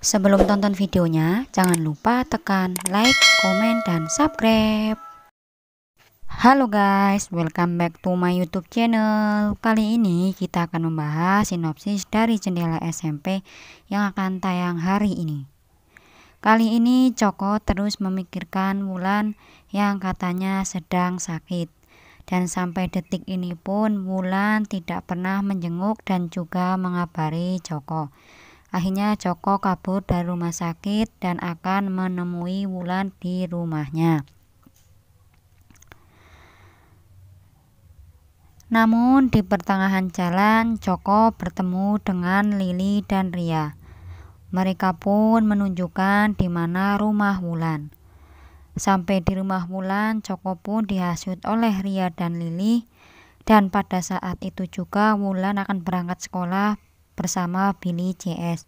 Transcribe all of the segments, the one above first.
Sebelum tonton videonya, jangan lupa tekan like, komen, dan subscribe. Halo guys, welcome back to my YouTube channel. Kali ini kita akan membahas sinopsis dari jendela SMP yang akan tayang hari ini. Kali ini Joko terus memikirkan Wulan yang katanya sedang sakit. Dan sampai detik ini pun Wulan tidak pernah menjenguk dan juga mengabari Joko. Akhirnya Joko kabur dari rumah sakit dan akan menemui Wulan di rumahnya. Namun di pertengahan jalan Joko bertemu dengan Lili dan Ria. Mereka pun menunjukkan di mana rumah Wulan. Sampai di rumah Wulan, Joko pun dihasut oleh Ria dan Lili dan pada saat itu juga Wulan akan berangkat sekolah bersama Billy CS.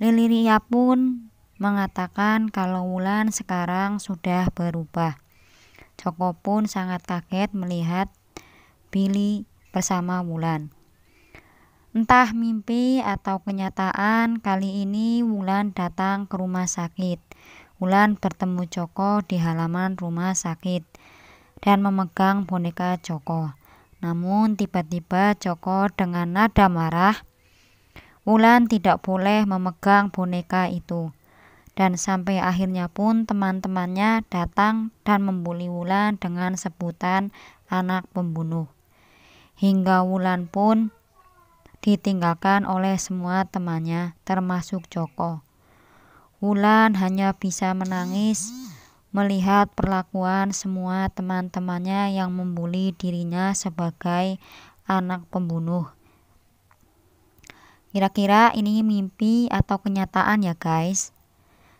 Liliria pun mengatakan kalau Wulan sekarang sudah berubah. Joko pun sangat kaget melihat Billy bersama Wulan. Entah mimpi atau kenyataan, kali ini Wulan datang ke rumah sakit. Wulan bertemu Joko di halaman rumah sakit dan memegang boneka Joko. Namun tiba-tiba Joko dengan nada marah Wulan tidak boleh memegang boneka itu. Dan sampai akhirnya pun teman-temannya datang dan membuli Wulan dengan sebutan anak pembunuh. Hingga Wulan pun ditinggalkan oleh semua temannya termasuk Joko. Wulan hanya bisa menangis melihat perlakuan semua teman-temannya yang membuli dirinya sebagai anak pembunuh. Kira-kira ini mimpi atau kenyataan ya guys?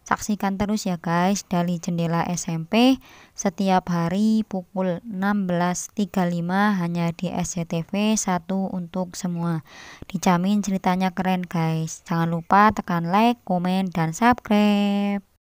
Saksikan terus ya guys dari jendela SMP setiap hari pukul 16.35 hanya di SCTV 1 untuk semua. Dijamin ceritanya keren guys. Jangan lupa tekan like, komen, dan subscribe.